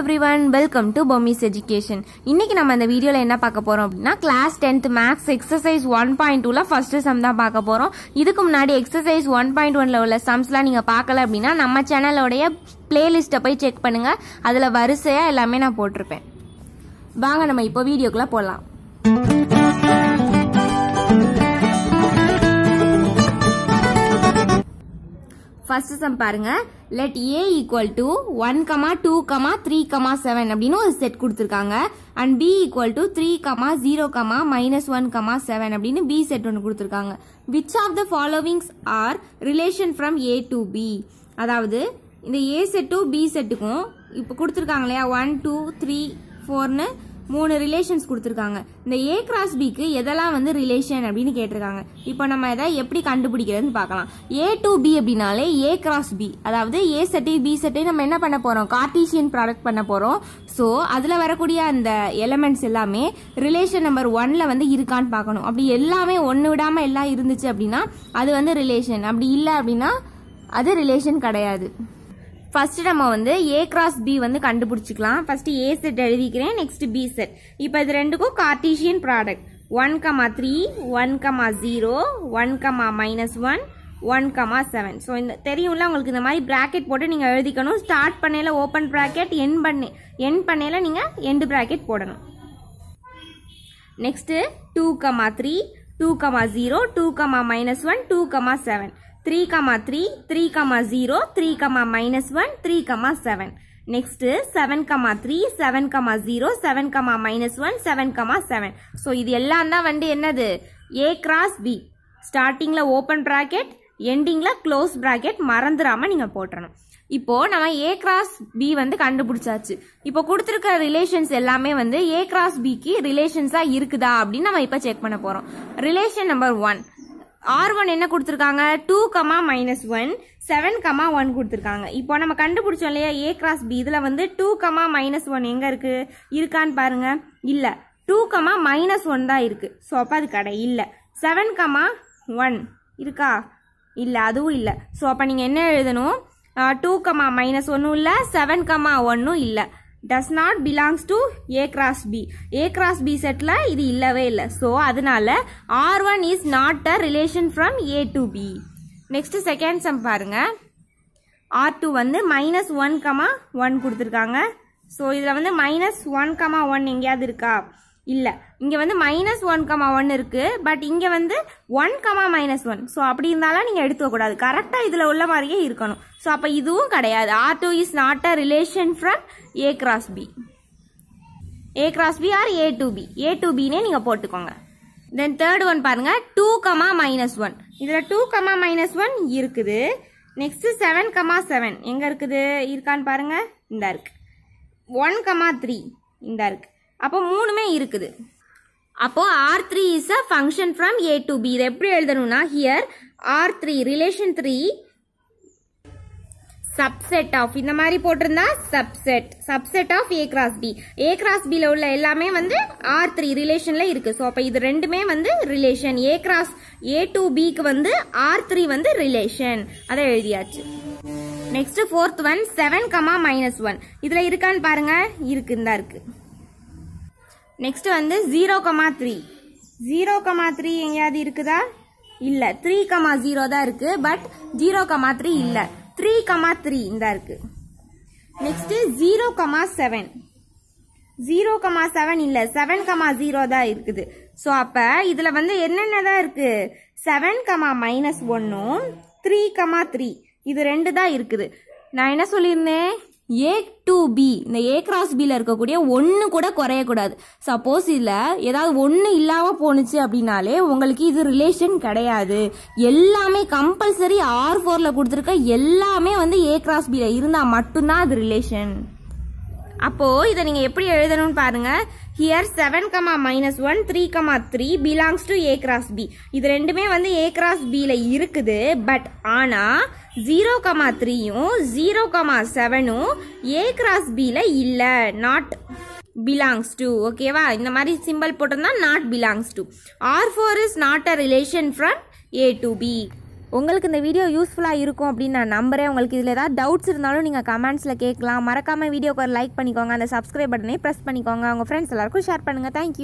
every everyone welcome to பொமிஸ் education இன்னைக்கு நம்ம இந்த வீடியோவில் என்ன பார்க்க போகிறோம் அப்படின்னா class tenth maths exercise one point டூவில் ஃபர்ஸ்ட் சம் தான் பார்க்க போகிறோம் இதுக்கு முன்னாடி எக்ஸசைஸ் ஒன் பாயிண்ட் ஒன்ல உள்ள சம்ஸ்லாம் நீங்கள் பார்க்கல அப்படின்னா நம்ம சேனலோடைய பிளேலிஸ்ட்டை போய் செக் பண்ணுங்கள் அதில் வரிசையாக எல்லாமே நான் போட்டிருப்பேன் வாங்க நம்ம இப்போ வீடியோக்குள்ளே போகலாம் ஃபர்ஸ்ட் சம் பாருங்க let A equal to one comma two comma three comma seven அப்படின்னு ஒரு செட் கொடுத்துருக்காங்க and B equal to three comma zero comma minus one comma seven அப்படின்னு பி செட் ஒன்று கொடுத்துருக்காங்க which of the followings are relation from A to B அதாவது இந்த ஏ செட்டும் B செட்டுக்கும் இப்போ கொடுத்துருக்காங்க இல்லையா ஒன் டூ த்ரீ ஃபோர்னு மூணு ரிலேஷன்ஸ் கொடுத்துருக்காங்க இந்த ஏ கிராஸ் பிக்கு எதெல்லாம் வந்து ரிலேஷன் அப்படின்னு கேட்டிருக்காங்க இப்போ நம்ம இதை எப்படி கண்டுபிடிக்கிறதுன்னு பார்க்கலாம் ஏ டு பி அப்படின்னாலே ஏ கிராஸ் பி அதாவது ஏ சட்டையும் பி செட்டு நம்ம என்ன பண்ண போகிறோம் கார்டீசியன் ப்ராடக்ட் பண்ண போகிறோம் ஸோ அதில் வரக்கூடிய அந்த எலமெண்ட்ஸ் எல்லாமே ரிலேஷன் நம்பர் ஒன்ல வந்து இருக்கான்னு பார்க்கணும் அப்படி எல்லாமே ஒன்று விடாமல் எல்லாம் இருந்துச்சு அப்படின்னா அது வந்து ரிலேஷன் அப்படி இல்லை அப்படின்னா அது ரிலேஷன் கிடையாது ஃபர்ஸ்ட் நம்ம வந்து ஏ கிராஸ் பி வந்து கண்டுபிடிச்சிக்கலாம் ஃபர்ஸ்ட் ஏ செட் எழுதிக்கிறேன் நெக்ஸ்ட் பி செட் இப்போ இது ரெண்டுக்கும் Cartesian product one comma three one comma zero one comma minus one one comma seven so இந்த தெரியும்ல உங்களுக்கு இந்த மாதிரி ப்ராக்கெட் போட்டு நீங்கள் எழுதிக்கணும் ஸ்டார்ட் பண்ணையில் ஓப்பன் ப்ராக்கெட் என் பண்ணி என் பண்ணையில் நீங்கள் எண்டு ப்ராக்கெட் போடணும் next two comma three two comma zero two comma minus one two comma seven three comma three three comma zero three comma minus one three comma seven next comma three seven comma zero seven comma minus one seven comma seven so இது எல்லாம் வந்து என்னது A cross B ஸ்டார்டிங்கில் open bracket எண்டிங்கில் close bracket மறந்துடாமல் நீங்கள் போட்டுறணும் இப்போது நம்ம ஏ கிராஸ் பி வந்து கண்டுபிடிச்சாச்சு இப்போ கொடுத்துருக்க ரிலேஷன்ஸ் எல்லாமே வந்து ஏ கிராஸ் பிக்கு ரிலேஷன்ஸாக இருக்குதா அப்படின்னு நம்ம இப்போ செக் பண்ண போகிறோம் relation number one R one என்ன கொடுத்துருக்காங்க two comma minus one seven comma one கொடுத்துருக்காங்க இப்போ நம்ம கண்டுபிடிச்சோம் இல்லையா ஏ கிராஸ் பி இதில் வந்து டூ கமா மைனஸ் ஒன் எங்கே இருக்குது இருக்கான்னு பாருங்கள் இல்லை டூ கமா மைனஸ் ஒன் தான் இருக்குது ஸோ அப்போ அது கடை இல்லை செவன் கமா ஒன் இருக்கா இல்லை அதுவும் இல்லை ஸோ அப்போ நீங்கள் என்ன எழுதணும் டூ கமா மைனஸ் ஒன்றும் இல்லை செவன் கமா ஒன்றும் இல்லை does not belongs to A cross B A cross B செட்டில் இது இல்லவே இல்லை ஸோ அதனால R one is not a relation from A to B next second sum பாருங்க ஆர் டூ வந்து மைனஸ் ஒன் கமா ஒன் கொடுத்துருக்காங்க ஸோ இதில் வந்து மைனஸ் ஒன் கமா ஒன் எங்கேயாவது இருக்கா இல்லை இங்கே வந்து மைனஸ் ஒன் கமா ஒன் இருக்குது பட் இங்கே வந்து one comma minus one so அப்படி இருந்தாலும் நீங்கள் எடுத்துக்கக்கூடாது கரெக்டாக இதில் உள்ள மாதிரியே இருக்கணும் ஸோ அப்போ இதுவும் கிடையாது R two is not a relation from A cross B A cross B R A to B A to பின்னே நீங்கள் போட்டுக்கோங்க தென் தேர்ட் ஒன் பாருங்கள் டூ கமா மைனஸ் ஒன் இதில் டூ கமா மைனஸ் ஒன் இருக்குது next seven comma seven எங்கே இருக்குது இருக்கான்னு பாருங்கள் இந்த இருக்கு ஒன் கமா த்ரீ இந்த இருக்கு அப்போ மூணுமே இருக்குது அப்போ R three is a function from A to B இதை எப்படி எழுதணும்னா here R three relation three subset of இந்த மாதிரி போட்டிருந்தா subset subset of A cross B A cross பியில் உள்ள எல்லாமே வந்து ஆர் த்ரீ ரிலேஷனில் இருக்குது ஸோ அப்போ இது ரெண்டுமே வந்து relation A cross A to பிக்கு வந்து ஆர் த்ரீ வந்து ரிலேஷன் அதை எழுதியாச்சு next fourth one seven comma minus one இதில் இருக்கான்னு பாருங்க இருக்குன்னு தான் இருக்குது நெக்ஸ்ட் வந்து zero comma three zero comma three எங்கேயாவது இருக்குதா இல்லை த்ரீ கமா ஜீரோ தான் இருக்கு பட் ஜீரோ கமா த்ரீ இல்லை த்ரீ கமா த்ரீ இந்த இருக்கு next zero comma seven zero comma seven இல்லை செவன் கமா ஜீரோ தான் இருக்குது ஸோ அப்போ இதில் வந்து என்னென்ன தான் இருக்குது செவன் கமா மைனஸ் ஒன்றும் த்ரீ கமா த்ரீ இது ரெண்டு தான் இருக்குது நான் என்ன சொல்லியிருந்தேன் ஏ டு பி இந்த ஏ கிராஸ் பியில் இருக்கக்கூடிய ஒன்று கூட குறையக்கூடாது சப்போஸ் இதில் ஏதாவது ஒன்று இல்லாமல் போணுச்சு அப்படின்னாலே உங்களுக்கு இது ரிலேஷன் கிடையாது எல்லாமே கம்பல்சரி ஆர் ஃபோரில் கொடுத்துருக்க எல்லாமே வந்து ஏ கிராஸ் பியில் இருந்தால் மட்டும்தான் அது ரிலேஷன் அப்போது இதை நீங்கள் எப்படி எழுதணும்னு பாருங்கள் here seven comma minus one three comma three belongs to A cross B இது ரெண்டுமே வந்து ஏ b பியில் இருக்குது பட் ஆனால் ஜீரோ கமா த்ரீயும் ஜீரோ கமா செவனும் ஏ கிராஸ் பியில் இல்லை நாட் பிலாங்ஸ் okay ஓகேவா இந்த மாதிரி சிம்பிள் போட்டிருந்தா not belongs to R four is not a relation from A to B உங்களுக்கு இந்த வீடியோ யூஸ்ஃபுல்லாக இருக்கும் அப்படின்னு நான் நம்புகிறேன் உங்களுக்கு இதில் ஏதாவது டவுட்ஸ் இருந்தாலும் நீங்கள் கமெண்ட்ஸில் கேட்கலாம் மறக்காமல் வீடியோக்கு ஒரு லைக் பண்ணிக்கோங்க அந்த சப்ஸ்கிரைப் பட்டனே ப்ரெஸ் பண்ணிக்கோங்க உங்கள் ஃப்ரெண்ட்ஸ் எல்லாருக்கும் ஷேர் பண்ணுங்கள் தேங்க்யூ